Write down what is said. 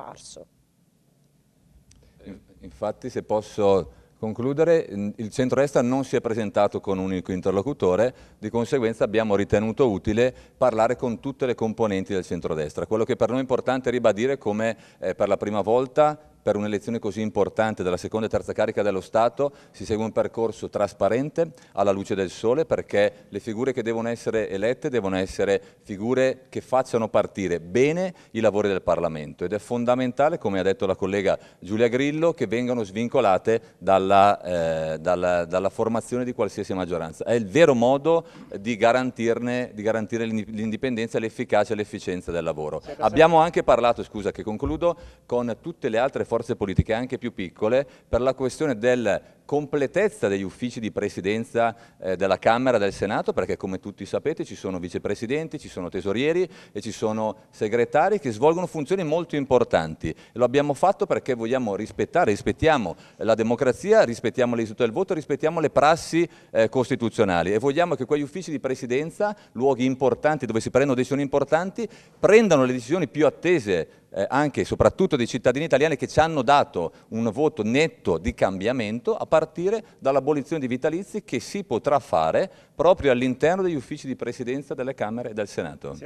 scomparso. Infatti, se posso concludere, il centro centrodestra non si è presentato con un unico interlocutore, di conseguenza abbiamo ritenuto utile parlare con tutte le componenti del centro-destra. Quello che per noi è importante ribadire come eh, per la prima volta per un'elezione così importante della seconda e terza carica dello Stato si segue un percorso trasparente alla luce del sole perché le figure che devono essere elette devono essere figure che facciano partire bene i lavori del Parlamento ed è fondamentale, come ha detto la collega Giulia Grillo, che vengano svincolate dalla, eh, dalla, dalla formazione di qualsiasi maggioranza. È il vero modo di, garantirne, di garantire l'indipendenza, l'efficacia e l'efficienza del lavoro. Abbiamo anche parlato, scusa che concludo, con tutte le altre forze politiche anche più piccole per la questione del completezza degli uffici di presidenza eh, della Camera e del Senato, perché come tutti sapete ci sono vicepresidenti, ci sono tesorieri e ci sono segretari che svolgono funzioni molto importanti. Lo abbiamo fatto perché vogliamo rispettare, rispettiamo la democrazia, rispettiamo l'esito del voto, rispettiamo le prassi eh, costituzionali e vogliamo che quegli uffici di presidenza, luoghi importanti dove si prendono decisioni importanti, prendano le decisioni più attese eh, anche e soprattutto dei cittadini italiani che ci hanno dato un voto netto di cambiamento a partire partire dall'abolizione di vitalizi che si potrà fare proprio all'interno degli uffici di presidenza delle Camere e del Senato.